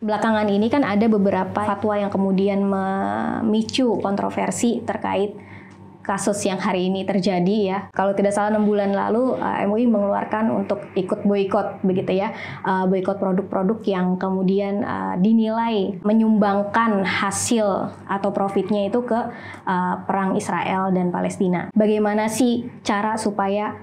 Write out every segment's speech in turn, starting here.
belakangan ini kan ada beberapa fatwa yang kemudian memicu kontroversi terkait kasus yang hari ini terjadi ya. Kalau tidak salah enam bulan lalu eh, MUI mengeluarkan untuk ikut boykot begitu ya, eh, boykot produk-produk yang kemudian eh, dinilai menyumbangkan hasil atau profitnya itu ke perang Israel dan Palestina. Bagaimana sih cara supaya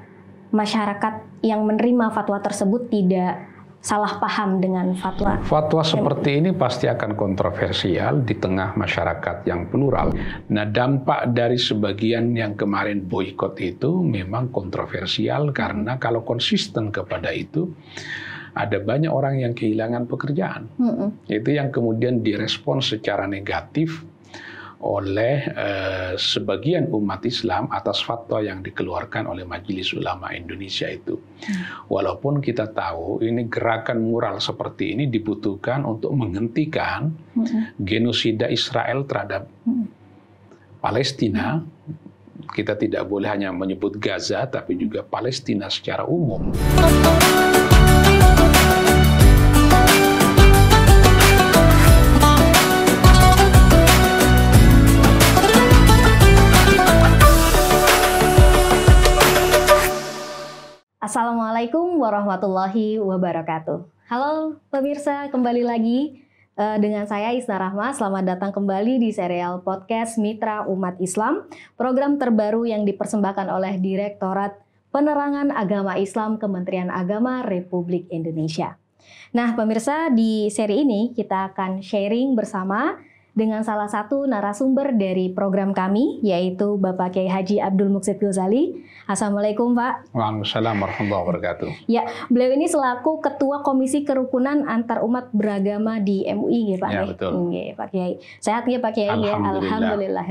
masyarakat yang menerima fatwa tersebut tidak salah paham dengan fatwa? Fatwa seperti ini pasti akan kontroversial di tengah masyarakat yang plural. Nah, dampak dari sebagian yang kemarin boykot itu memang kontroversial karena kalau konsisten kepada itu ada banyak orang yang kehilangan pekerjaan. Mm -mm. Itu yang kemudian direspon secara negatif oleh eh, sebagian umat Islam atas fatwa yang dikeluarkan oleh Majelis Ulama Indonesia itu. Hmm. Walaupun kita tahu ini gerakan mural seperti ini dibutuhkan untuk menghentikan hmm. genosida Israel terhadap hmm. Palestina. Kita tidak boleh hanya menyebut Gaza tapi juga Palestina secara umum. warahmatullahi wabarakatuh. Halo pemirsa, kembali lagi eh, dengan saya Isna Rahma. Selamat datang kembali di serial podcast Mitra Umat Islam, program terbaru yang dipersembahkan oleh Direktorat Penerangan Agama Islam Kementerian Agama Republik Indonesia. Nah, pemirsa, di seri ini kita akan sharing bersama dengan salah satu narasumber dari program kami yaitu Bapak Kiai Haji Abdul Muksid Ghazali. Assalamualaikum Pak. Waalaikumsalam warahmatullahi wabarakatuh. Ya, beliau ini selaku Ketua Komisi Kerukunan Antar Umat Beragama di MUI ya Pak. Ya, ya? betul. Ya, Pak Kiai. Sehat ya Pak Kiai Alhamdulillah. ya.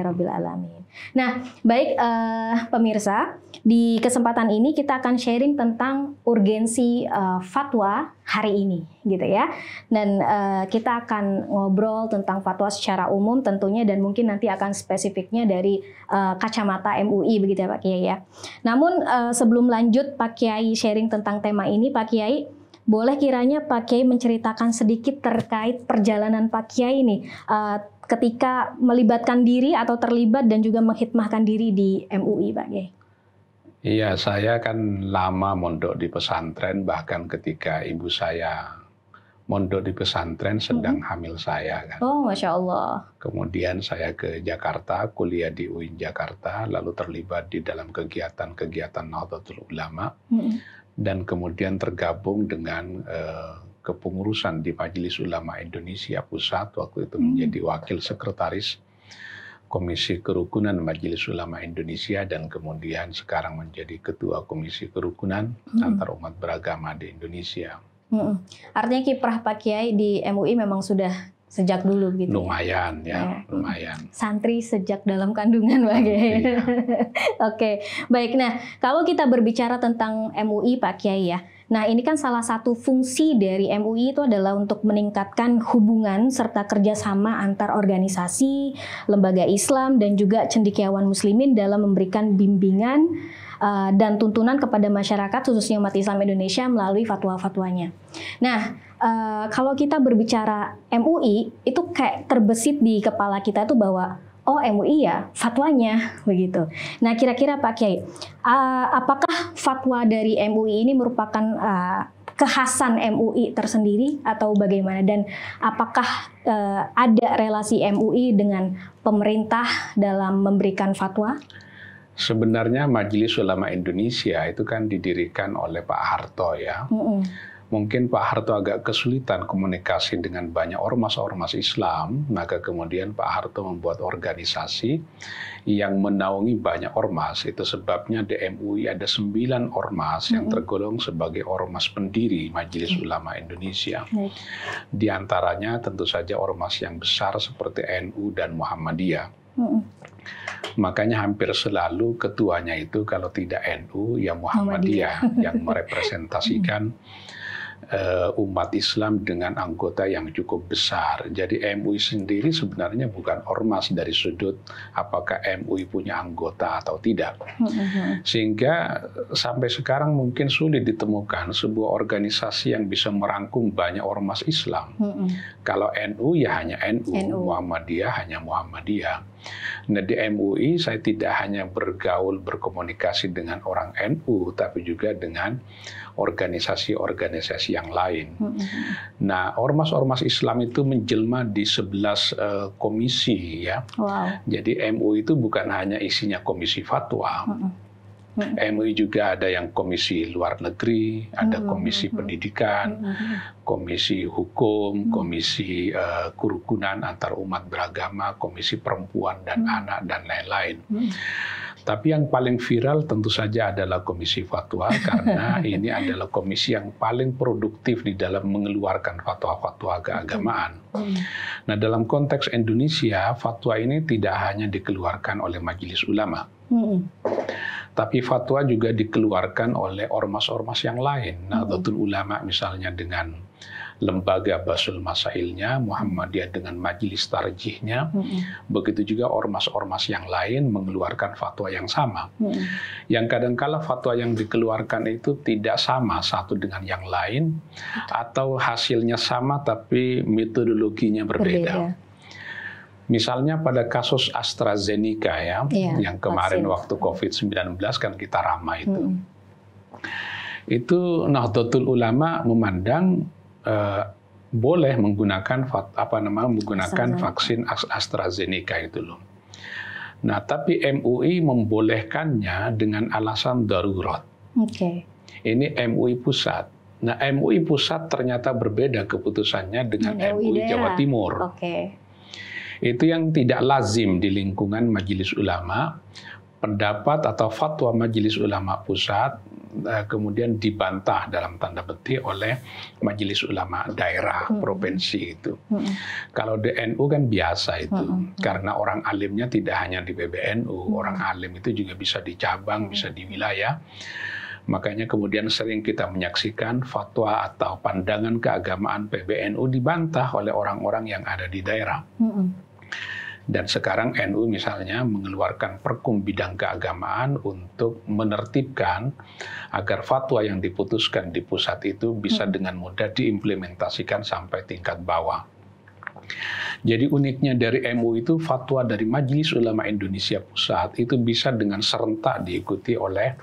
Alhamdulillah. alamin. Nah, baik uh, pemirsa, di kesempatan ini kita akan sharing tentang urgensi uh, fatwa hari ini, gitu ya. Dan uh, kita akan ngobrol tentang fatwa secara umum tentunya dan mungkin nanti akan spesifiknya dari uh, kacamata MUI begitu ya Pak Kiai ya. Namun uh, sebelum lanjut Pak Kiai sharing tentang tema ini, Pak Kiai boleh kiranya Pak Kiai menceritakan sedikit terkait perjalanan Pak Kiai ini. Uh, ketika melibatkan diri atau terlibat dan juga menghitmahkan diri di MUI, Pak Gey? Iya, saya kan lama mondok di pesantren, bahkan ketika ibu saya mondok di pesantren sedang hmm. hamil saya kan. Oh, masya Allah. Kemudian saya ke Jakarta, kuliah di UIN Jakarta, lalu terlibat di dalam kegiatan-kegiatan Nahdlatul Ulama, hmm. dan kemudian tergabung dengan eh, kepengurusan di Majelis Ulama Indonesia Pusat waktu itu hmm. menjadi wakil sekretaris Komisi Kerukunan Majelis Ulama Indonesia dan kemudian sekarang menjadi ketua Komisi Kerukunan Antarumat hmm. antar umat beragama di Indonesia. Hmm. Artinya kiprah Pak Kiai di MUI memang sudah sejak dulu gitu. Ya? Lumayan ya, ya. lumayan. Santri sejak dalam kandungan Pak Kiai. Iya. Oke, baik. Nah, kalau kita berbicara tentang MUI Pak Kiai ya Nah, ini kan salah satu fungsi dari MUI itu adalah untuk meningkatkan hubungan serta kerjasama antar organisasi, lembaga Islam, dan juga cendekiawan muslimin dalam memberikan bimbingan uh, dan tuntunan kepada masyarakat khususnya umat Islam Indonesia melalui fatwa-fatwanya. Nah, uh, kalau kita berbicara MUI, itu kayak terbesit di kepala kita itu bahwa oh MUI ya fatwanya begitu. Nah kira-kira Pak Kiai, uh, apakah fatwa dari MUI ini merupakan uh, kekhasan MUI tersendiri atau bagaimana dan apakah uh, ada relasi MUI dengan pemerintah dalam memberikan fatwa? Sebenarnya Majelis Ulama Indonesia itu kan didirikan oleh Pak Harto ya. Mm -mm mungkin Pak Harto agak kesulitan komunikasi dengan banyak ormas-ormas Islam, maka kemudian Pak Harto membuat organisasi yang menaungi banyak ormas. Itu sebabnya di MUI ada sembilan ormas yang tergolong sebagai ormas pendiri Majelis Ulama Indonesia. Di antaranya tentu saja ormas yang besar seperti NU dan Muhammadiyah. Makanya hampir selalu ketuanya itu kalau tidak NU ya Muhammadiyah, Muhammadiyah. yang merepresentasikan Eh, umat Islam dengan anggota yang cukup besar. Jadi MUI sendiri sebenarnya bukan ormas dari sudut apakah MUI punya anggota atau tidak. Mm-hmm. Sehingga sampai sekarang mungkin sulit ditemukan sebuah organisasi yang bisa merangkum banyak ormas Islam. Mm-hmm. Kalau NU ya hanya NU, NU. Muhammadiyah hanya Muhammadiyah. Nah di MUI saya tidak hanya bergaul berkomunikasi dengan orang NU tapi juga dengan organisasi-organisasi yang lain. Mm -hmm. Nah, ormas-ormas Islam itu menjelma di 11 uh, eh, komisi ya. Wow. Jadi MUI itu bukan hanya isinya komisi fatwa. Mm -hmm. Mm -hmm. MUI hmm. juga ada yang komisi luar negeri, ada hmm, komisi mm -hmm. pendidikan, mm -hmm. komisi hukum, komisi uh, kerukunan antar umat beragama, komisi perempuan dan anak dan lain-lain. Tapi yang paling viral tentu saja adalah Komisi Fatwa karena ini adalah komisi yang paling produktif di dalam mengeluarkan fatwa-fatwa keagamaan. Hmm. Nah, dalam konteks Indonesia, fatwa ini tidak hanya dikeluarkan oleh majelis ulama. Hmm. Tapi fatwa juga dikeluarkan oleh ormas-ormas yang lain, hmm. Nah, betul Ulama misalnya dengan lembaga Basul Masailnya, Muhammadiyah dengan majelis tarjihnya. hmm Begitu juga ormas-ormas yang lain mengeluarkan fatwa yang sama. Mm-hmm. Yang kadangkala fatwa yang dikeluarkan itu tidak sama satu dengan yang lain atau hasilnya sama tapi metodologinya berbeda. berbeda. Misalnya pada kasus AstraZeneca ya, iya, yang kemarin vaksin. waktu COVID-19 kan kita ramai itu. Hmm. Itu Nahdlatul Ulama memandang uh, boleh menggunakan apa namanya menggunakan vaksin AstraZeneca itu loh. Nah, tapi MUI membolehkannya dengan alasan darurat. Oke. Okay. Ini MUI pusat. Nah, MUI pusat ternyata berbeda keputusannya dengan Dan MUI, MUI Jawa Timur. Oke. Okay. Itu yang tidak lazim di lingkungan majelis ulama pendapat atau fatwa Majelis Ulama Pusat Eh, kemudian dibantah dalam tanda petik oleh majelis ulama daerah hmm. provinsi itu. Hmm. Kalau NU kan biasa itu hmm. karena orang alimnya tidak hanya di PBNU, hmm. orang alim itu juga bisa di cabang, hmm. bisa di wilayah. Makanya kemudian sering kita menyaksikan fatwa atau pandangan keagamaan PBNU dibantah oleh orang-orang yang ada di daerah. Hmm. Dan sekarang NU misalnya mengeluarkan perkum bidang keagamaan untuk menertibkan agar fatwa yang diputuskan di pusat itu bisa hmm. dengan mudah diimplementasikan sampai tingkat bawah. Jadi uniknya dari MU itu fatwa dari Majelis Ulama Indonesia Pusat itu bisa dengan serentak diikuti oleh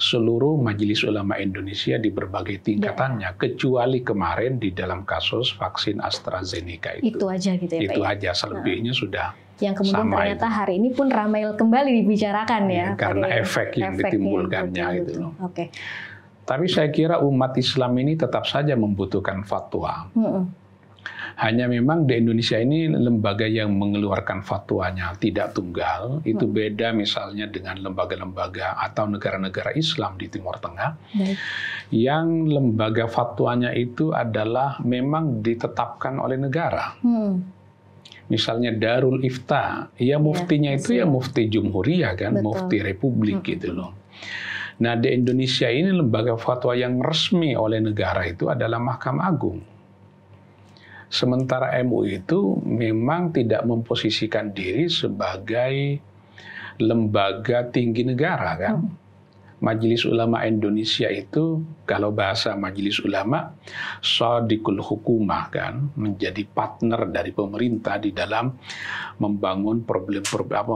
seluruh Majelis Ulama Indonesia di berbagai iya. tingkatannya, ya. kecuali kemarin di dalam kasus vaksin AstraZeneca itu. Itu aja gitu ya Pak. Itu ya? aja, selebihnya nah. sudah yang kemudian sama ternyata itu. hari ini pun ramai kembali dibicarakan ya. Iya, ya karena efek yang efek ditimbulkannya yang itu. Loh. Oke. Tapi saya kira umat Islam ini tetap saja membutuhkan fatwa. Mm hanya memang di Indonesia ini lembaga yang mengeluarkan fatwanya tidak tunggal. Itu hmm. beda misalnya dengan lembaga-lembaga atau negara-negara Islam di Timur Tengah. Baik. Yang lembaga fatwanya itu adalah memang ditetapkan oleh negara. Hmm misalnya Darul Ifta, ya, ya muftinya ya, itu ya mufti Jumhuriyah kan, Betul. mufti Republik hmm. gitu loh. Nah di Indonesia ini lembaga fatwa yang resmi oleh negara itu adalah Mahkamah Agung. Sementara MUI itu memang tidak memposisikan diri sebagai lembaga tinggi negara kan. Hmm. Majelis Ulama Indonesia itu kalau bahasa Majelis Ulama sodikul hukumah kan menjadi partner dari pemerintah di dalam membangun problem per, apa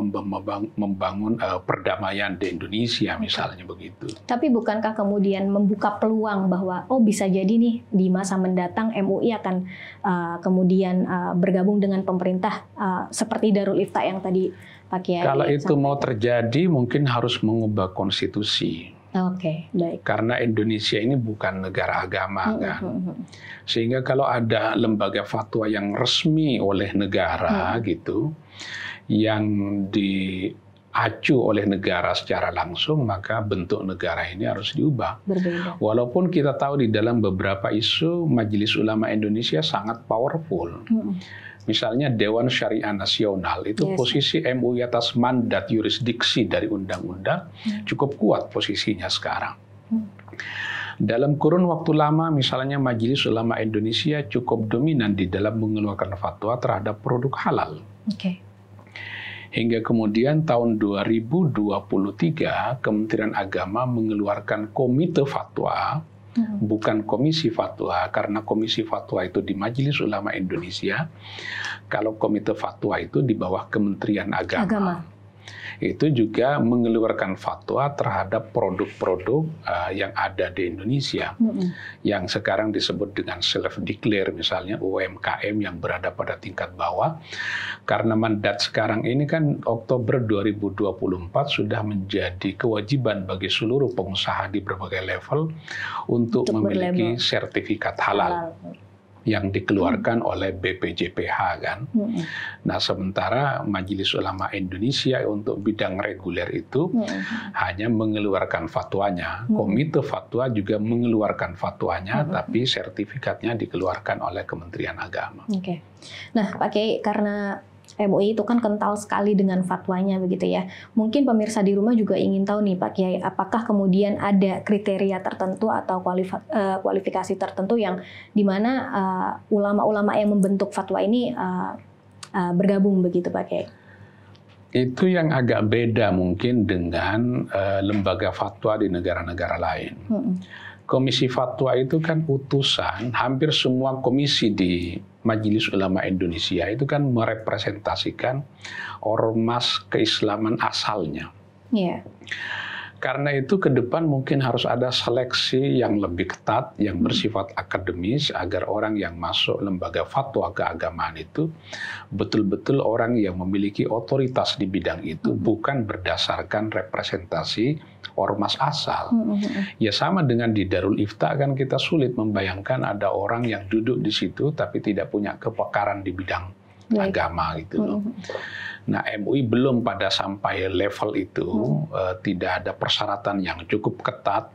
membangun, uh, perdamaian di Indonesia misalnya begitu. Tapi bukankah kemudian membuka peluang bahwa oh bisa jadi nih di masa mendatang MUI akan uh, kemudian uh, bergabung dengan pemerintah uh, seperti Darul Ifta yang tadi Pak Kiai? Kalau itu mau terjadi mungkin harus mengubah konstitusi. Oke, okay, baik. Karena Indonesia ini bukan negara agama hmm, hmm kan. Hmm, hmm. Sehingga kalau ada lembaga fatwa yang resmi oleh negara hmm. gitu yang diacu oleh negara secara langsung, maka bentuk negara ini harus diubah. Berbeda. Walaupun kita tahu di dalam beberapa isu Majelis Ulama Indonesia sangat powerful. Hmm Misalnya Dewan Syariah Nasional itu yes. posisi MUI atas mandat yurisdiksi dari undang-undang hmm. cukup kuat posisinya sekarang. Hmm. Dalam kurun waktu lama, misalnya Majelis Ulama Indonesia cukup dominan di dalam mengeluarkan fatwa terhadap produk halal. Okay. Hingga kemudian tahun 2023, Kementerian Agama mengeluarkan komite fatwa hmm. bukan komisi fatwa karena komisi fatwa itu di Majelis Ulama Indonesia. Kalau komite fatwa itu di bawah Kementerian Agama. Agama itu juga mengeluarkan fatwa terhadap produk-produk uh, yang ada di Indonesia mm-hmm. yang sekarang disebut dengan self declare misalnya UMKM yang berada pada tingkat bawah karena mandat sekarang ini kan Oktober 2024 sudah menjadi kewajiban bagi seluruh pengusaha di berbagai level untuk, untuk memiliki berlema. sertifikat halal. halal yang dikeluarkan hmm. oleh BPJPH kan. Hmm. Nah sementara Majelis Ulama Indonesia untuk bidang reguler itu hmm. hanya mengeluarkan fatwanya. Hmm. Komite Fatwa juga mengeluarkan fatwanya, hmm. tapi sertifikatnya dikeluarkan oleh Kementerian Agama. Oke. Okay. Nah Pak Kiai karena MUI itu kan kental sekali dengan fatwanya begitu ya. Mungkin pemirsa di rumah juga ingin tahu nih Pak Kiai, apakah kemudian ada kriteria tertentu atau eh, kualifikasi tertentu yang di mana eh, ulama-ulama uh, yang membentuk fatwa ini uh, uh, bergabung begitu Pak Kiai? Itu yang agak beda mungkin dengan uh, lembaga fatwa di negara-negara lain. Hmm. Komisi fatwa itu kan utusan hampir semua komisi di Majelis Ulama Indonesia itu kan merepresentasikan ormas keislaman asalnya. Yeah. Karena itu ke depan mungkin harus ada seleksi yang lebih ketat, yang hmm. bersifat akademis, agar orang yang masuk lembaga fatwa keagamaan itu betul-betul orang yang memiliki otoritas di bidang itu, hmm. bukan berdasarkan representasi ormas asal. Mm-hmm. Ya sama dengan di Darul Ifta kan kita sulit membayangkan ada orang yang duduk di situ tapi tidak punya kepekaran di bidang Baik. agama gitu mm, loh. Mm -hmm. Nah MUI belum pada sampai level itu, mm -hmm. uh, tidak ada persyaratan yang cukup ketat.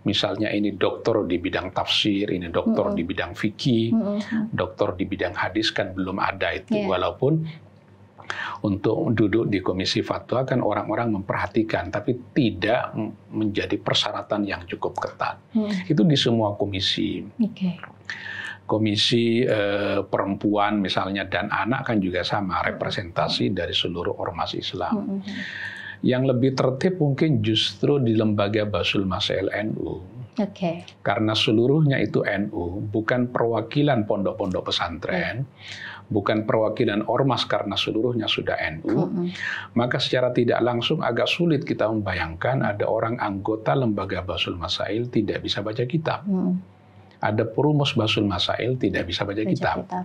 Misalnya ini dokter di bidang tafsir, ini dokter mm -hmm. di bidang fikih, mm -hmm. doktor di bidang hadis kan belum ada itu. Yeah. Walaupun untuk duduk di komisi fatwa kan orang-orang memperhatikan tapi tidak menjadi persyaratan yang cukup ketat. Hmm. Itu di semua komisi. Okay. Komisi eh, perempuan misalnya dan anak kan juga sama representasi dari seluruh ormas Islam. Hmm. hmm, hmm. Yang lebih tertib mungkin justru di lembaga Basul Masail NU. Okay. Karena seluruhnya itu NU, bukan perwakilan pondok-pondok pesantren, hmm bukan perwakilan ormas karena seluruhnya sudah NU, mm -hmm. maka secara tidak langsung agak sulit kita membayangkan ada orang anggota lembaga Basul Masail tidak bisa baca kitab. Mm Ada perumus Basul Masail tidak bisa baca, baca kitab. kitab.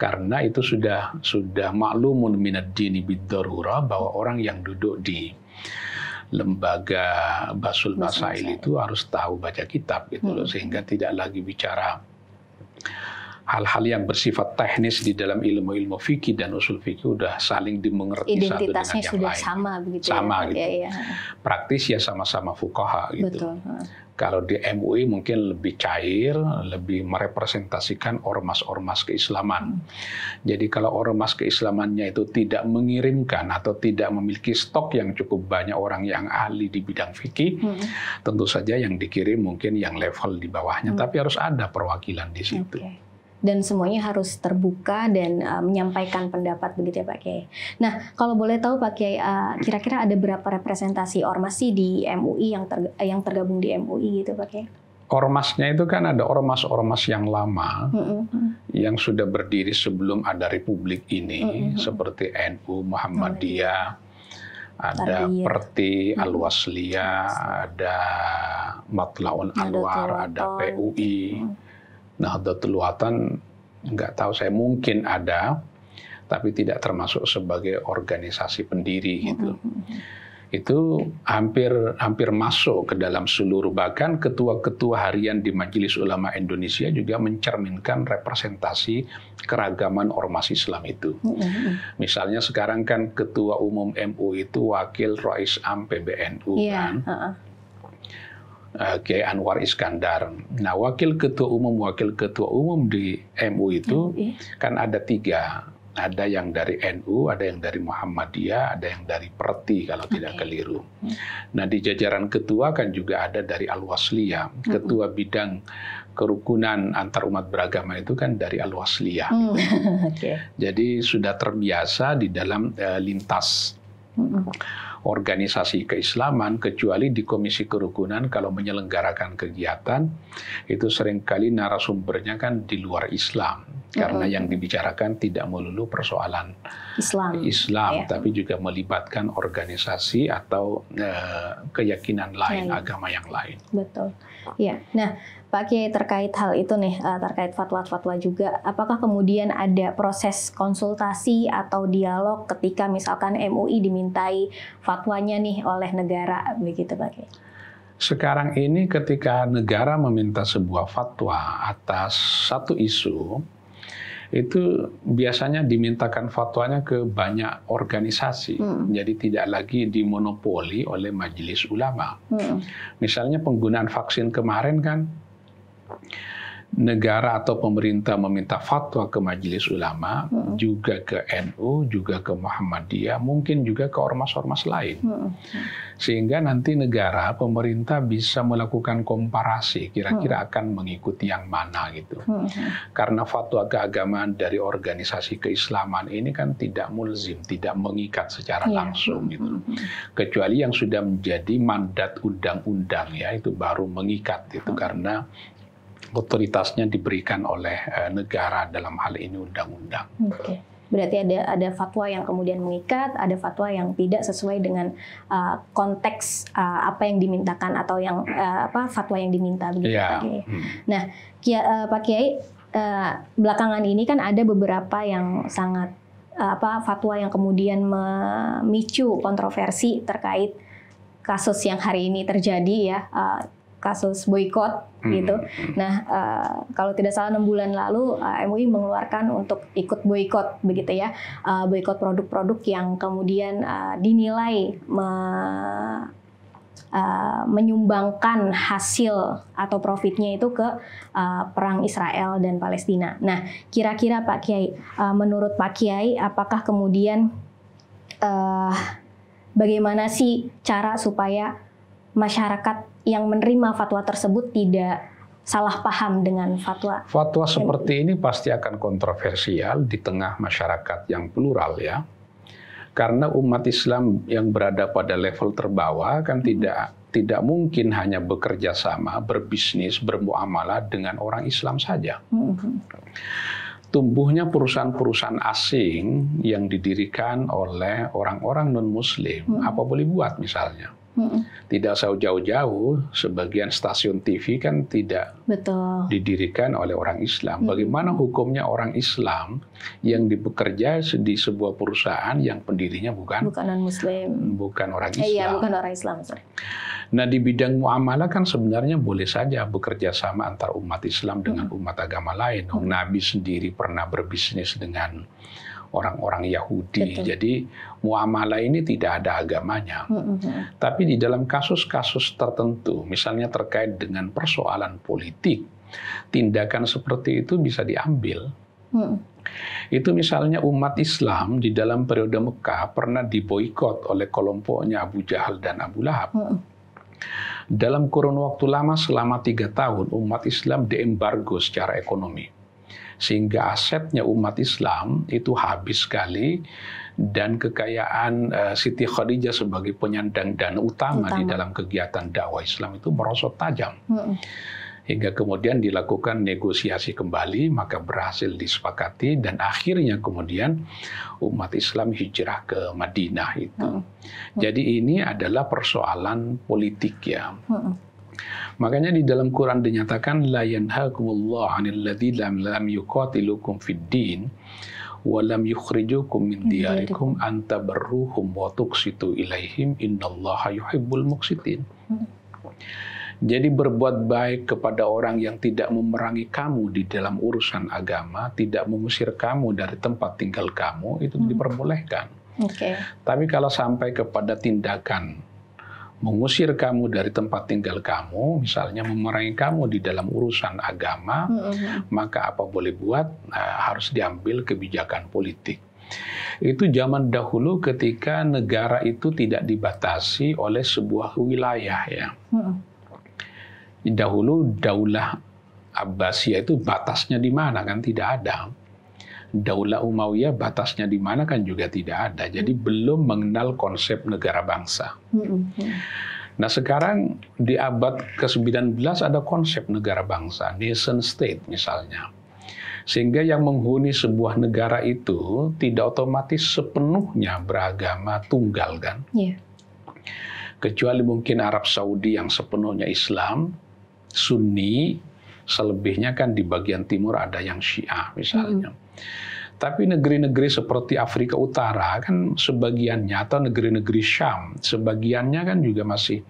Karena itu sudah sudah maklumun minad dini bidarura bahwa orang yang duduk di lembaga Basul Masail, Masail itu harus tahu baca kitab gitu mm -hmm. sehingga tidak lagi bicara hal-hal yang bersifat teknis di dalam ilmu-ilmu fikih dan usul fikih sudah saling dimengerti satu dengan yang sudah lain. sama begitu. Ya, sama ya, gitu. Ya, ya. Praktis ya sama-sama fukaha gitu. Betul. Kalau di MUI mungkin lebih cair, lebih merepresentasikan ormas-ormas keislaman. Hmm. Jadi kalau ormas keislamannya itu tidak mengirimkan atau tidak memiliki stok yang cukup banyak orang yang ahli di bidang fikih, hmm. tentu saja yang dikirim mungkin yang level di bawahnya, hmm. tapi harus ada perwakilan di situ. Okay dan semuanya harus terbuka dan uh, menyampaikan pendapat begitu ya Pak Kiai. Nah, kalau boleh tahu Pak Kiai uh, kira-kira ada berapa representasi ormas sih di MUI yang ter, eh, yang tergabung di MUI gitu Pak Kiai? Ormasnya itu kan ada ormas-ormas yang lama mm-hmm. yang sudah berdiri sebelum ada republik ini mm-hmm. seperti NU, Muhammadiyah, mm-hmm. ada Tariyat. Perti, mm-hmm. al ada Matlaun Anwar, ada PUI. hmm Nahdlatul Watan nggak tahu saya mungkin ada tapi tidak termasuk sebagai organisasi pendiri gitu. Mm-hmm, mm-hmm. Itu hampir hampir masuk ke dalam seluruh bahkan ketua-ketua harian di Majelis Ulama Indonesia juga mencerminkan representasi keragaman ormas Islam itu. Mm-hmm. Misalnya sekarang kan ketua umum MU itu wakil rais Am PBNU yeah. kan. Uh -uh uh, Anwar Iskandar. Nah, wakil ketua umum wakil ketua umum di MU itu kan ada tiga, ada yang dari NU, ada yang dari Muhammadiyah, ada yang dari Perti kalau okay. tidak keliru. Hmm. Nah, di jajaran ketua kan juga ada dari Al-Wasliyah, hmm. ketua hmm. bidang kerukunan antar umat beragama itu kan dari Al-Wasliyah. Hmm. okay. Jadi sudah terbiasa di dalam uh, lintas. Hmm organisasi keislaman kecuali di Komisi Kerukunan kalau menyelenggarakan kegiatan itu seringkali narasumbernya kan di luar Islam oh, karena yang dibicarakan tidak melulu persoalan Islam, Islam yeah. tapi juga melibatkan organisasi atau uh, keyakinan lain, lain, agama yang lain. Betul. Ya. Nah, Pak Kiai terkait hal itu nih, eh, terkait fatwa-fatwa juga, apakah kemudian ada proses konsultasi atau dialog ketika misalkan MUI dimintai fatwanya nih oleh negara begitu Pak Kiai? Sekarang ini ketika negara meminta sebuah fatwa atas satu isu, itu biasanya dimintakan fatwanya ke banyak organisasi, hmm. jadi tidak lagi dimonopoli oleh majelis ulama. Hmm. Misalnya penggunaan vaksin kemarin kan negara atau pemerintah meminta fatwa ke majelis ulama, hmm. juga ke NU, juga ke Muhammadiyah, mungkin juga ke ormas-ormas lain. Hmm, hmm. Sehingga nanti negara, pemerintah bisa melakukan komparasi kira-kira hmm. akan mengikuti yang mana gitu. Hmm. hmm. Karena fatwa keagamaan dari organisasi keislaman ini kan tidak mulzim, tidak mengikat secara yeah. langsung hmm, gitu. Hmm. Kecuali yang sudah menjadi mandat undang-undang ya, itu baru mengikat itu hmm. karena otoritasnya diberikan oleh eh, negara dalam hal ini undang-undang. Okay. Berarti ada ada fatwa yang kemudian mengikat, ada fatwa yang tidak sesuai dengan uh, konteks uh, apa yang dimintakan atau yang uh, apa fatwa yang diminta begitu yeah. Pak hmm. Nah, Kia, uh, Pak Kiai uh, belakangan ini kan ada beberapa yang sangat uh, apa fatwa yang kemudian memicu kontroversi terkait kasus yang hari ini terjadi ya. Uh, kasus boykot hmm. gitu. Nah, uh, kalau tidak salah enam bulan lalu uh, eh, MUI mengeluarkan untuk ikut boykot begitu ya, uh, boykot produk-produk yang kemudian uh, dinilai me Uh, menyumbangkan hasil atau profitnya itu ke uh, perang Israel dan Palestina. Nah, kira-kira Pak Kiai, uh, menurut Pak Kiai, apakah kemudian uh, bagaimana sih cara supaya masyarakat yang menerima fatwa tersebut tidak salah paham dengan fatwa. Fatwa seperti ini pasti akan kontroversial di tengah masyarakat yang plural ya. Karena umat Islam yang berada pada level terbawah kan hmm. tidak tidak mungkin hanya bekerja sama, berbisnis, bermuamalah dengan orang Islam saja. Hmm. Tumbuhnya perusahaan-perusahaan asing yang didirikan oleh orang-orang non-Muslim, hmm. apa boleh buat misalnya tidak usah jauh-jauh, sebagian stasiun TV kan tidak Betul. didirikan oleh orang Islam. Hmm. Bagaimana hukumnya orang Islam yang bekerja di sebuah perusahaan yang pendirinya bukan bukan non Muslim, bukan orang Islam. Eh, iya, bukan orang Islam. Sorry. Nah, di bidang muamalah kan sebenarnya boleh saja bekerja sama antar umat Islam dengan hmm. umat agama lain. Hmm. Nabi sendiri pernah berbisnis dengan orang-orang Yahudi. Betul. Jadi muamalah ini tidak ada agamanya. Mm -hmm. Tapi di dalam kasus-kasus tertentu, misalnya terkait dengan persoalan politik, tindakan seperti itu bisa diambil. Mm Itu misalnya umat Islam di dalam periode Mekah pernah diboikot oleh kelompoknya Abu Jahal dan Abu Lahab. Mm Dalam kurun waktu lama selama tiga tahun, umat Islam diembargo secara ekonomi sehingga asetnya umat Islam itu habis sekali dan kekayaan uh, Siti Khadijah sebagai penyandang dan utama, utama di dalam kegiatan dakwah Islam itu merosot tajam. Hmm. Hingga kemudian dilakukan negosiasi kembali, maka berhasil disepakati dan akhirnya kemudian umat Islam hijrah ke Madinah itu. Hmm. Hmm. Jadi ini adalah persoalan politik ya. Hmm Makanya di dalam Quran dinyatakan la yanhakumullahu 'anil ladzina lam yuqatilukum fid din wa lam yukhrijukum min diyarikum an tabarruhum wa tuqsitu ilaihim innallaha yuhibbul muqsitin. Jadi berbuat baik kepada orang yang tidak memerangi kamu di dalam urusan agama, tidak mengusir kamu dari tempat tinggal kamu, itu hmm. diperbolehkan. Okay. Tapi kalau sampai kepada tindakan mengusir kamu dari tempat tinggal kamu, misalnya memerangi kamu di dalam urusan agama, mm -hmm. maka apa boleh buat nah, harus diambil kebijakan politik. Itu zaman dahulu ketika negara itu tidak dibatasi oleh sebuah wilayah ya. Mm -hmm. Dahulu daulah Abbasiyah itu batasnya di mana kan tidak ada. Daulah Umayyah batasnya di mana kan juga tidak ada. Jadi hmm. belum mengenal konsep negara bangsa. Hmm. hmm, hmm. Nah sekarang di abad ke-19 ada konsep negara bangsa, nation state misalnya. Sehingga yang menghuni sebuah negara itu tidak otomatis sepenuhnya beragama tunggal kan. Yeah. Kecuali mungkin Arab Saudi yang sepenuhnya Islam, Sunni, selebihnya kan di bagian timur ada yang Syiah misalnya. Hmm tapi negeri-negeri seperti Afrika Utara kan sebagiannya atau negeri-negeri Syam sebagiannya kan juga masih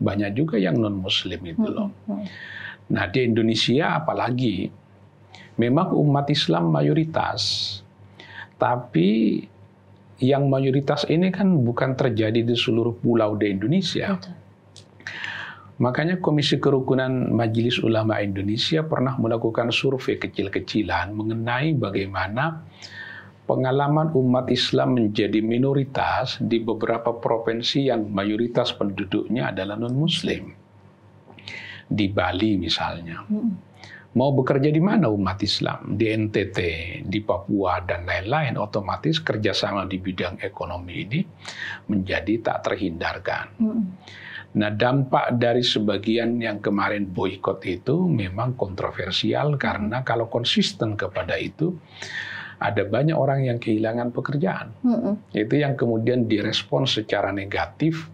banyak juga yang non Muslim itu loh. Hmm, hmm. Nah di Indonesia apalagi memang umat Islam mayoritas, tapi yang mayoritas ini kan bukan terjadi di seluruh pulau di Indonesia. Betul. Makanya Komisi Kerukunan Majelis Ulama Indonesia pernah melakukan survei kecil-kecilan mengenai bagaimana pengalaman umat Islam menjadi minoritas di beberapa provinsi yang mayoritas penduduknya adalah non-muslim. Di Bali misalnya. Hmm. Mau bekerja di mana umat Islam? Di NTT, di Papua, dan lain-lain. Otomatis kerjasama di bidang ekonomi ini menjadi tak terhindarkan. Hmm. Nah, dampak dari sebagian yang kemarin boykot itu memang kontroversial karena kalau konsisten kepada itu ada banyak orang yang kehilangan pekerjaan. Mm -hmm. Itu yang kemudian direspon secara negatif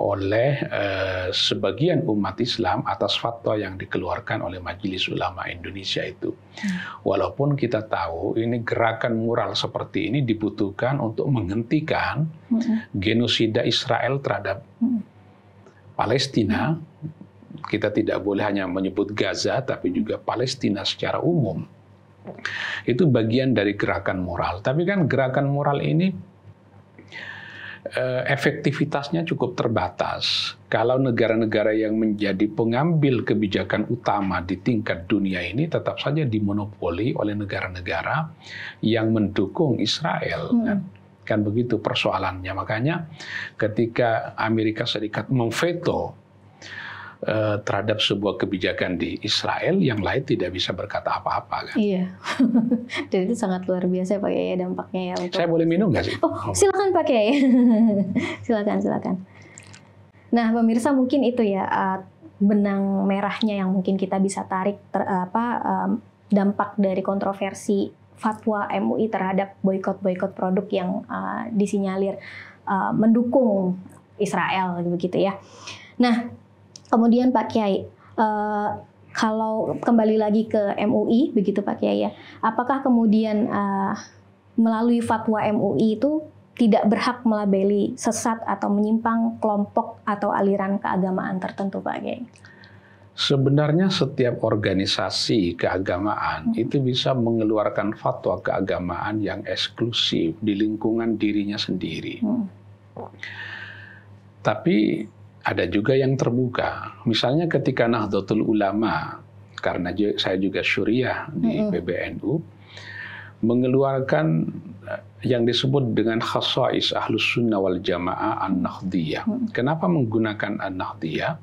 oleh eh, sebagian umat Islam atas fatwa yang dikeluarkan oleh Majelis Ulama Indonesia itu. Mm. Walaupun kita tahu ini gerakan mural seperti ini dibutuhkan untuk menghentikan hmm. genosida Israel terhadap hmm Palestina, kita tidak boleh hanya menyebut Gaza, tapi juga Palestina secara umum, itu bagian dari gerakan moral. Tapi kan gerakan moral ini eh, efektivitasnya cukup terbatas. Kalau negara-negara yang menjadi pengambil kebijakan utama di tingkat dunia ini tetap saja dimonopoli oleh negara-negara yang mendukung Israel. Hmm. Kan? kan begitu persoalannya. Makanya ketika Amerika Serikat memveto eh, terhadap sebuah kebijakan di Israel, yang lain tidak bisa berkata apa-apa kan. Iya. Dan itu sangat luar biasa Pak Yaya dampaknya ya. Untuk... Saya boleh minum nggak sih? Oh, oh. silakan Pak Yaya. silakan, silakan. Nah, pemirsa mungkin itu ya eh, benang merahnya yang mungkin kita bisa tarik ter, apa eh, dampak dari kontroversi fatwa MUI terhadap boykot-boykot produk yang uh, disinyalir uh, mendukung Israel begitu ya. Nah, kemudian Pak Kiai, uh, kalau kembali lagi ke MUI begitu Pak Kiai ya, apakah kemudian uh, melalui fatwa MUI itu tidak berhak melabeli sesat atau menyimpang kelompok atau aliran keagamaan tertentu Pak Kiai? Sebenarnya setiap organisasi keagamaan hmm. itu bisa mengeluarkan fatwa keagamaan yang eksklusif di lingkungan dirinya sendiri. Hmm. Tapi ada juga yang terbuka. Misalnya ketika Nahdlatul Ulama, karena saya juga syuriah di hmm. PBNU, mengeluarkan eh, yang disebut dengan khasais ahlus sunnah wal jamaah an-nahdiyah. Hmm. Kenapa menggunakan an-nahdiyah?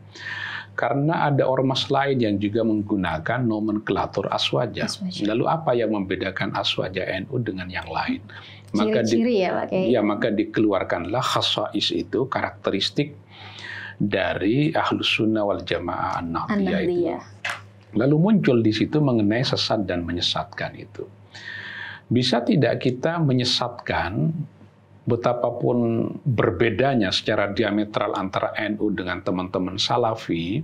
Karena ada ormas lain yang juga menggunakan nomenklatur aswaja. aswaja. Lalu apa yang membedakan aswaja NU dengan yang lain? Hmm. Maka Ciri-ciri di, ya Pak Kiai. Ya, gitu. maka dikeluarkanlah khasais itu karakteristik dari ahlus sunnah wal jamaah an itu. Lalu muncul di situ mengenai sesat dan menyesatkan itu. Bisa tidak kita menyesatkan betapapun berbedanya secara diametral antara NU dengan teman-teman Salafi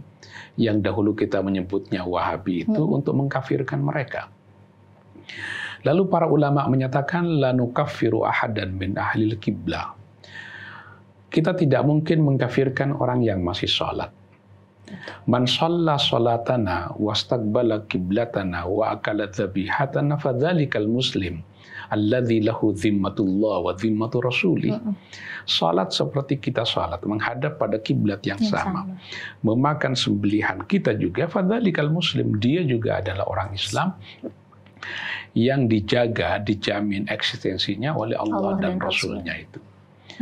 yang dahulu kita menyebutnya Wahabi itu hmm. untuk mengkafirkan mereka. Lalu para ulama menyatakan lanu kafiru dan min ahli kibla. Kita tidak mungkin mengkafirkan orang yang masih sholat. Man sholla sholatana wastaqbala kiblatana wa akala zabihatana fadzalikal muslim Alladzi lahu zimmatullah wa zimmatu rasuli. Mm Salat seperti kita salat menghadap pada kiblat yang, yang sama. sama. Memakan sembelihan kita juga fadzalikal muslim, dia juga adalah orang Islam yang dijaga, dijamin eksistensinya oleh Allah, Allah dan, dan Rasulnya itu.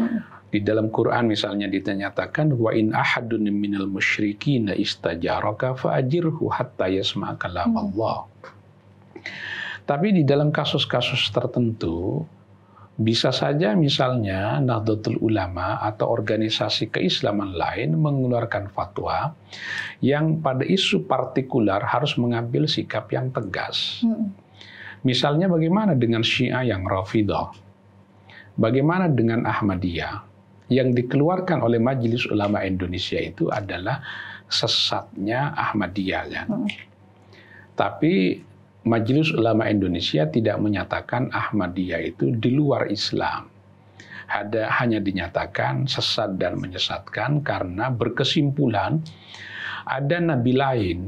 Hmm. Di dalam Quran misalnya dinyatakan wa in ahadun minal musyrikin istajaraka ajirhu hatta yasma' kalam Allah. Hmm. Tapi di dalam kasus-kasus tertentu bisa saja misalnya Nahdlatul Ulama atau organisasi keislaman lain mengeluarkan fatwa yang pada isu partikular harus mengambil sikap yang tegas. Hmm. Misalnya bagaimana dengan Syiah yang Rafidah? Bagaimana dengan Ahmadiyah? Yang dikeluarkan oleh Majelis Ulama Indonesia itu adalah sesatnya Ahmadiyah kan. Hmm. Tapi Majelis Ulama Indonesia tidak menyatakan Ahmadiyah itu di luar Islam. Ada hanya dinyatakan sesat dan menyesatkan karena berkesimpulan ada nabi lain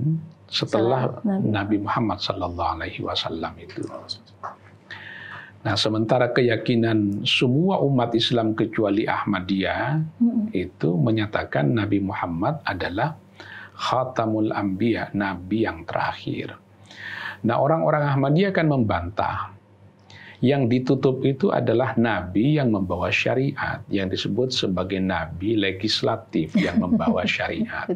setelah Nabi. Muhammad Sallallahu Alaihi Wasallam itu. Nah, sementara keyakinan semua umat Islam kecuali Ahmadiyah hmm. itu menyatakan Nabi Muhammad adalah khatamul anbiya, nabi yang terakhir. Nah, orang-orang Ahmadiyah kan membantah. Yang ditutup itu adalah nabi yang membawa syariat, yang disebut sebagai nabi legislatif yang membawa syariat.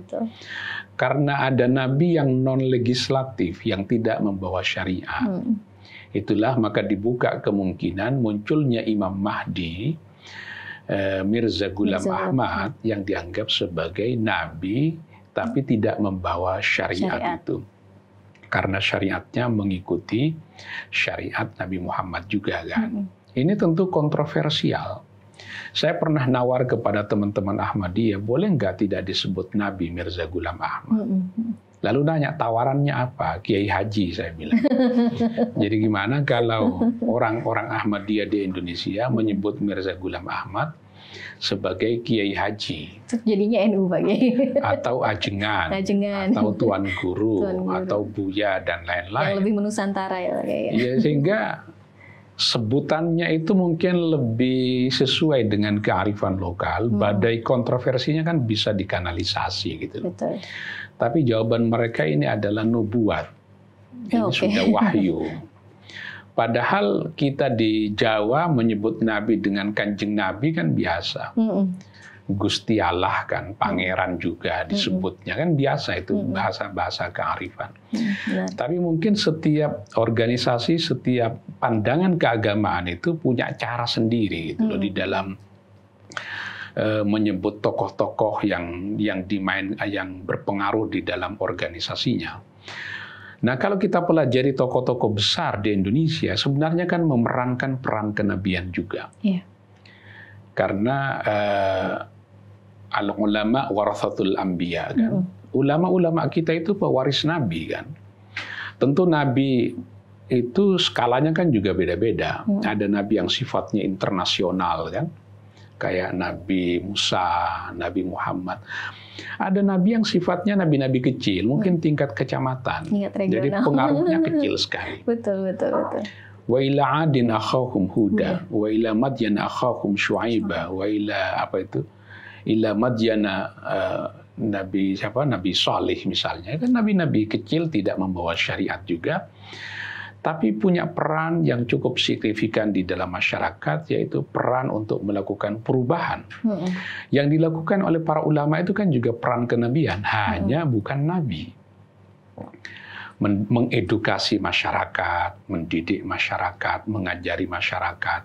Karena ada nabi yang non legislatif yang tidak membawa syariat. Hmm. Itulah maka dibuka kemungkinan munculnya Imam Mahdi eh, Mirza Ghulam Ahmad yang dianggap sebagai nabi tapi tidak membawa syariat, syariat. itu karena syariatnya mengikuti syariat Nabi Muhammad juga kan. Mm -hmm. Ini tentu kontroversial. Saya pernah nawar kepada teman-teman Ahmadiyah, boleh nggak tidak disebut Nabi Mirza Gulam Ahmad? Mm -hmm. Lalu nanya tawarannya apa? Kiai Haji saya bilang. Jadi gimana kalau orang-orang Ahmadiyah di Indonesia menyebut Mirza Gulam Ahmad sebagai Kiai Haji. Jadinya NU bagi. Atau Ajengan. Ajengan. Atau Tuan Guru, Tuan Guru. Atau Buya dan lain-lain. Yang lebih menusantara ya kayaknya. Ya iya, sehingga sebutannya itu mungkin lebih sesuai dengan kearifan lokal. Hmm. Badai kontroversinya kan bisa dikanalisasi gitu. Betul. Tapi jawaban mereka ini adalah nubuat. Ini oh, okay. sudah wahyu. Padahal kita di Jawa menyebut Nabi dengan kanjeng Nabi kan biasa. Mm -mm. Gusti Allah kan pangeran juga disebutnya kan biasa itu bahasa-bahasa kearifan. -hmm. Tapi mungkin setiap organisasi, setiap pandangan keagamaan itu punya cara sendiri gitu loh hmm. di dalam e, menyebut tokoh-tokoh yang yang dimain yang berpengaruh di dalam organisasinya. Nah, kalau kita pelajari tokoh-tokoh besar di Indonesia, sebenarnya kan memerankan peran kenabian juga. Yeah. Karena uh, al-ulama warathatul ambiya kan. ulama Ulama-ulama kita itu pewaris nabi kan. Tentu nabi itu skalanya kan juga beda-beda. Mm. Ada nabi yang sifatnya internasional kan, kayak Nabi Musa, Nabi Muhammad. Ada nabi yang sifatnya nabi-nabi kecil, mungkin hmm. tingkat kecamatan. Tingkat Jadi pengaruhnya kecil sekali. betul, betul, betul. Wa ila Adin akhahum Huda, hmm. wa ila Madyan akhahum Shu'aiba, wa ila apa itu? Ila Madyana uh, eh, Nabi siapa? Nabi Saleh misalnya. Kan nabi-nabi kecil tidak membawa syariat juga tapi punya peran yang cukup signifikan di dalam masyarakat, yaitu peran untuk melakukan perubahan. Hmm. Yang dilakukan oleh para ulama itu kan juga peran kenabian, hanya bukan nabi. Men mengedukasi masyarakat, mendidik masyarakat, mengajari masyarakat.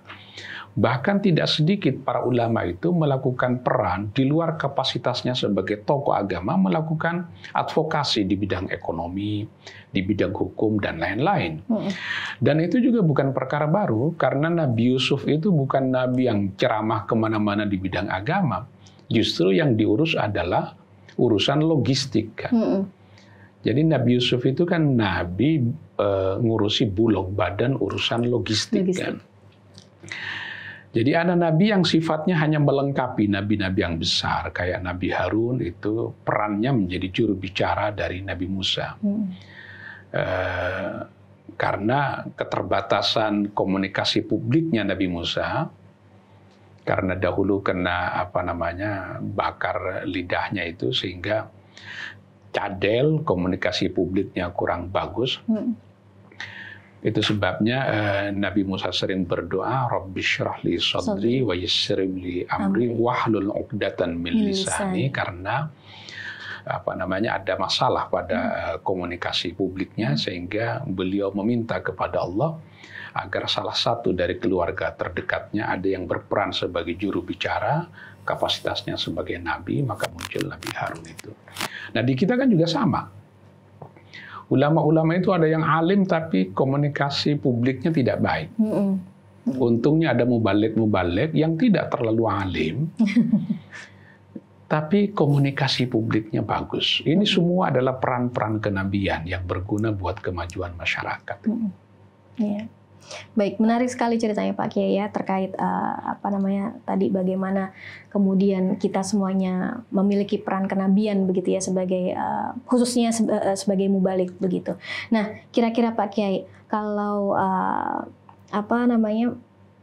Bahkan tidak sedikit para ulama itu melakukan peran di luar kapasitasnya sebagai tokoh agama melakukan advokasi di bidang ekonomi, di bidang hukum dan lain-lain. Hmm. Dan itu juga bukan perkara baru karena Nabi Yusuf itu bukan nabi yang ceramah kemana-mana di bidang agama. Justru yang diurus adalah urusan logistik kan. Hmm. Jadi Nabi Yusuf itu kan nabi e, ngurusi bulog badan urusan logistik, kan. logistik. kan. Jadi ada nabi yang sifatnya hanya melengkapi nabi-nabi yang besar, kayak Nabi Harun itu perannya menjadi juru bicara dari Nabi Musa. Hmm. E, karena keterbatasan komunikasi publiknya Nabi Musa, karena dahulu kena apa namanya bakar lidahnya itu sehingga cadel komunikasi publiknya kurang bagus. Hmm itu sebabnya uh, Nabi Musa sering berdoa, Rabbi syrah li sadri wa yissirim li amri wahlul uqdatan min lisani. Karena apa namanya ada masalah pada hmm. Eh, komunikasi publiknya hmm. sehingga beliau meminta kepada Allah agar salah satu dari keluarga terdekatnya ada yang berperan sebagai juru bicara kapasitasnya sebagai nabi maka muncul Nabi Harun itu. Nah di kita kan juga sama Ulama-ulama itu ada yang alim tapi komunikasi publiknya tidak baik. Mm -mm. Untungnya ada mubalik-mubalik yang tidak terlalu alim, tapi komunikasi publiknya bagus. Ini semua adalah peran-peran kenabian yang berguna buat kemajuan masyarakat. Mm -mm. Yeah. Baik, menarik sekali ceritanya Pak Kiai ya terkait uh, apa namanya tadi bagaimana kemudian kita semuanya memiliki peran kenabian begitu ya sebagai uh, khususnya uh, sebagai mubalik begitu. Nah, kira-kira Pak Kiai kalau uh, apa namanya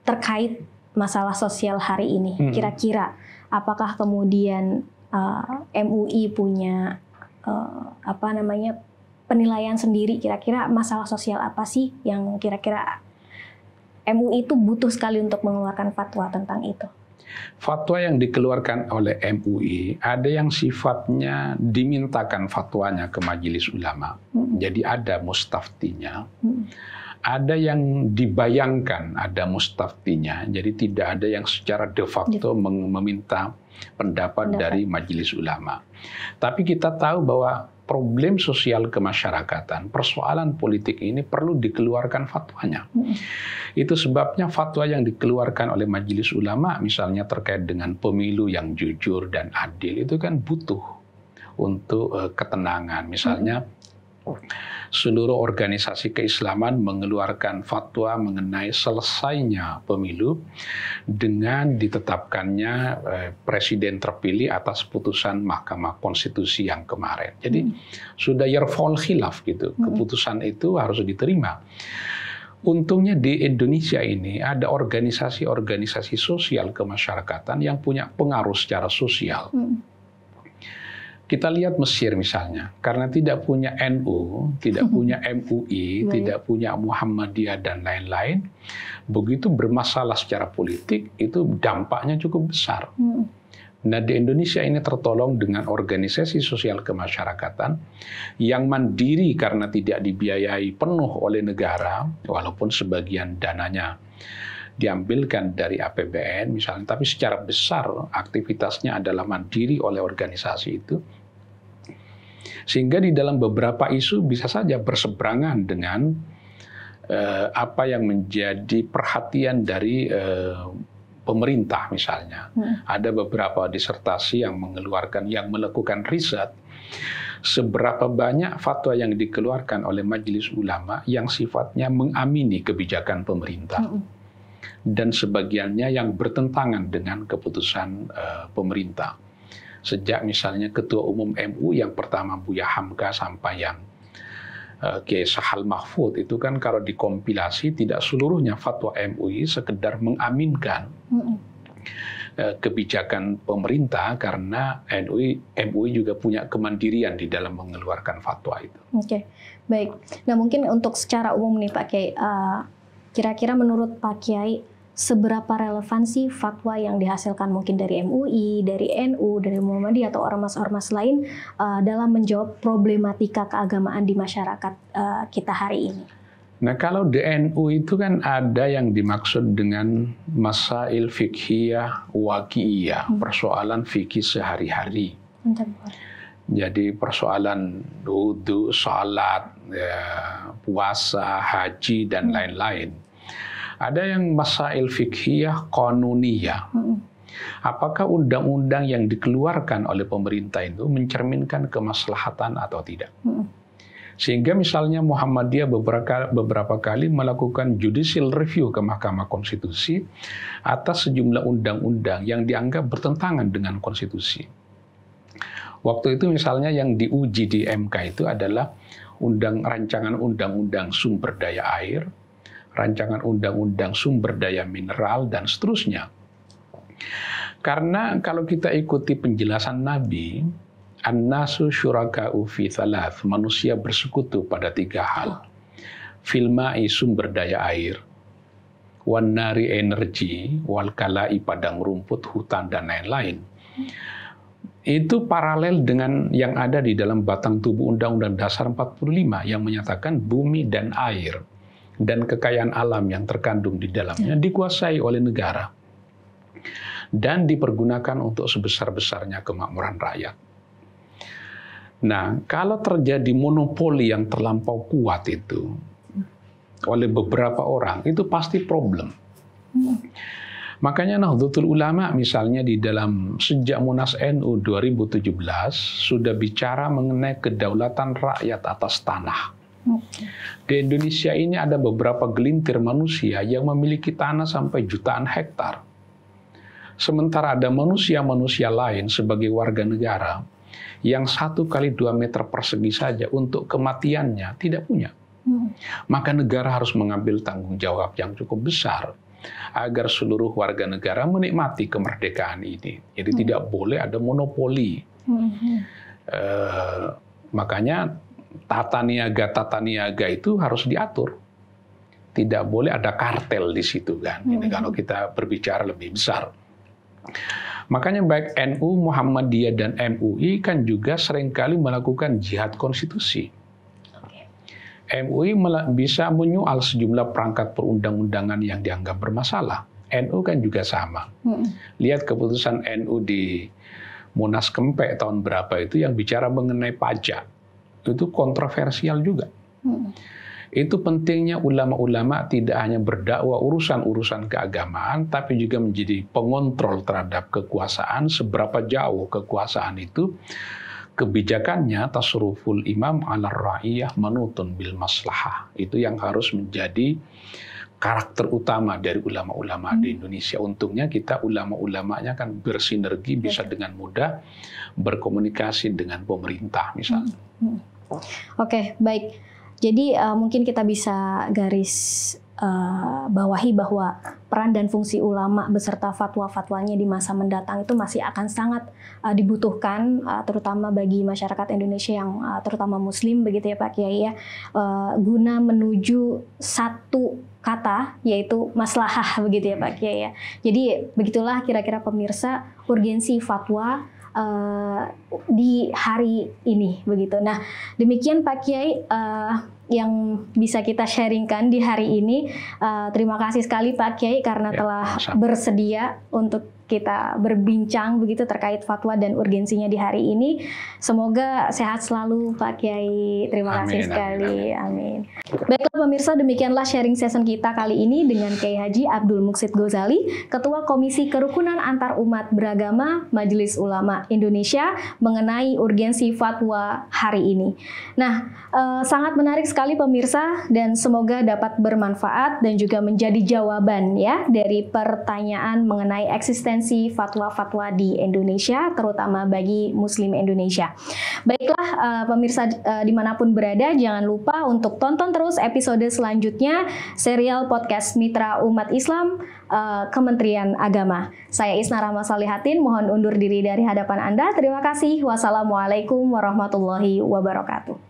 terkait masalah sosial hari ini, hmm. kira-kira hmm. apakah kemudian uh, MUI punya uh, apa namanya penilaian sendiri kira-kira masalah sosial apa sih yang kira-kira MUI itu butuh sekali untuk mengeluarkan fatwa tentang itu. Fatwa yang dikeluarkan oleh MUI ada yang sifatnya dimintakan fatwanya ke majelis ulama. Hmm. Jadi ada mustaftinya. Hmm. Ada yang dibayangkan ada mustaftinya. Jadi tidak ada yang secara de facto meminta pendapat, pendapat dari majelis ulama. Tapi kita tahu bahwa problem sosial kemasyarakatan, persoalan politik ini perlu dikeluarkan fatwanya. Itu sebabnya fatwa yang dikeluarkan oleh majelis ulama misalnya terkait dengan pemilu yang jujur dan adil itu kan butuh untuk eh, ketenangan. Misalnya hmm seluruh organisasi keislaman mengeluarkan fatwa mengenai selesainya pemilu dengan ditetapkannya eh, presiden terpilih atas putusan Mahkamah Konstitusi yang kemarin. Jadi hmm. sudah yerfol khilaf gitu, hmm. keputusan itu harus diterima. Untungnya di Indonesia ini ada organisasi-organisasi sosial kemasyarakatan yang punya pengaruh secara sosial. Hmm kita lihat Mesir misalnya, karena tidak punya NU, tidak hmm. punya MUI, tidak punya Muhammadiyah dan lain-lain, begitu bermasalah secara politik itu dampaknya cukup besar. Hmm. Nah di Indonesia ini tertolong dengan organisasi sosial kemasyarakatan yang mandiri karena tidak dibiayai penuh oleh negara, walaupun sebagian dananya diambilkan dari APBN misalnya, tapi secara besar aktivitasnya adalah mandiri oleh organisasi itu sehingga di dalam beberapa isu bisa saja berseberangan dengan eh, apa yang menjadi perhatian dari eh, pemerintah misalnya. Hmm. Ada beberapa disertasi yang mengeluarkan yang melakukan riset seberapa banyak fatwa yang dikeluarkan oleh majelis ulama yang sifatnya mengamini kebijakan pemerintah. -hmm. Dan sebagiannya yang bertentangan dengan keputusan uh, pemerintah sejak misalnya ketua umum MU yang pertama Buya Hamka sampai yang uh, Kiai Sahal Mahfud itu kan kalau dikompilasi tidak seluruhnya fatwa MUI sekedar mengaminkan eh, kebijakan pemerintah karena MUI MUI juga punya kemandirian di dalam mengeluarkan fatwa itu. Oke, baik. Nah mungkin untuk secara umum nih Pak Kiai, eh, kira-kira menurut Pak Kiai seberapa relevansi sih fatwa yang dihasilkan mungkin dari MUI, dari NU, dari Muhammadiyah atau ormas-ormas lain uh, dalam menjawab problematika keagamaan di masyarakat uh, kita hari ini? Nah kalau DNU itu kan ada yang dimaksud dengan masail fikhiyah wakiiyah, hmm. persoalan fikih sehari-hari. Jadi persoalan duduk, salat, ya, puasa, haji dan hmm. lain-lain. Hmm ada yang masail fikhiyah konuniyah. Apakah undang-undang yang dikeluarkan oleh pemerintah itu mencerminkan kemaslahatan atau tidak? Sehingga misalnya Muhammadiyah beberapa, beberapa kali melakukan judicial review ke Mahkamah Konstitusi atas sejumlah undang-undang yang dianggap bertentangan dengan konstitusi. Waktu itu misalnya yang diuji di MK itu adalah undang rancangan undang-undang sumber daya air, rancangan undang-undang sumber daya mineral, dan seterusnya. Karena kalau kita ikuti penjelasan Nabi, An-nasu syuraka'u fi thalath. Manusia bersekutu pada tiga hal. Filma'i sumber daya air. Wan energi. Wal kala'i padang rumput, hutan, dan lain-lain. Itu paralel dengan yang ada di dalam batang tubuh Undang-Undang Dasar 45 yang menyatakan bumi dan air dan kekayaan alam yang terkandung di dalamnya ya. dikuasai oleh negara dan dipergunakan untuk sebesar-besarnya kemakmuran rakyat. Nah, kalau terjadi monopoli yang terlampau kuat itu oleh beberapa orang, itu pasti problem. Hmm. Makanya Nahdlatul Ulama misalnya di dalam sejak Munas NU 2017 sudah bicara mengenai kedaulatan rakyat atas tanah. Di Indonesia ini ada beberapa gelintir manusia yang memiliki tanah sampai jutaan hektar. Sementara ada manusia-manusia lain sebagai warga negara yang satu kali dua meter persegi saja untuk kematiannya tidak punya. Maka negara harus mengambil tanggung jawab yang cukup besar agar seluruh warga negara menikmati kemerdekaan ini. Jadi hmm. tidak boleh ada monopoli. Hmm. Uh, makanya tata niaga tata niaga itu harus diatur. Tidak boleh ada kartel di situ kan. Ini mm-hmm. kalau kita berbicara lebih besar. Makanya baik NU, Muhammadiyah dan MUI kan juga seringkali melakukan jihad konstitusi. MUI bisa menyoal sejumlah perangkat perundang-undangan yang dianggap bermasalah. NU kan juga sama. Hmm. Lihat keputusan NU di Munas Kempek tahun berapa itu yang bicara mengenai pajak itu kontroversial juga. Hmm. Itu pentingnya ulama-ulama tidak hanya berdakwah urusan-urusan keagamaan, tapi juga menjadi pengontrol terhadap kekuasaan, seberapa jauh kekuasaan itu kebijakannya tasruful imam ala ra'iyah menuntun bil maslahah. Itu yang harus menjadi karakter utama dari ulama-ulama hmm. di Indonesia. Untungnya kita ulama-ulamanya kan bersinergi bisa dengan mudah berkomunikasi dengan pemerintah misalnya. Hmm. Hmm. Oke, okay, baik. Jadi uh, mungkin kita bisa garis uh, bawahi bahwa peran dan fungsi ulama beserta fatwa-fatwanya di masa mendatang itu masih akan sangat uh, dibutuhkan, uh, terutama bagi masyarakat Indonesia yang uh, terutama Muslim, begitu ya Pak Kiai ya, uh, guna menuju satu kata yaitu maslahah begitu ya Pak Kiai ya. Jadi begitulah kira-kira pemirsa urgensi fatwa uh, di hari ini begitu. Nah, demikian Pak Kiai uh, yang bisa kita sharingkan di hari ini. Uh, terima kasih sekali Pak Kiai karena ya, telah bersedia untuk kita berbincang begitu terkait fatwa dan urgensinya di hari ini. Semoga sehat selalu Pak Kiai. Terima amin, kasih sekali. Amin, amin. amin. Baiklah pemirsa, demikianlah sharing session kita kali ini dengan Kiai Haji Abdul Muksid Gozali, Ketua Komisi Kerukunan Antar Umat Beragama Majelis Ulama Indonesia mengenai urgensi fatwa hari ini. Nah, eh, sangat menarik sekali pemirsa dan semoga dapat bermanfaat dan juga menjadi jawaban ya dari pertanyaan mengenai eksistensi eksistensi fatwa-fatwa di Indonesia, terutama bagi Muslim Indonesia. Baiklah, uh, pemirsa uh, dimanapun berada, jangan lupa untuk tonton terus episode selanjutnya serial podcast Mitra Umat Islam uh, Kementerian Agama. Saya Isna Rama Salihatin, mohon undur diri dari hadapan Anda. Terima kasih. Wassalamualaikum warahmatullahi wabarakatuh.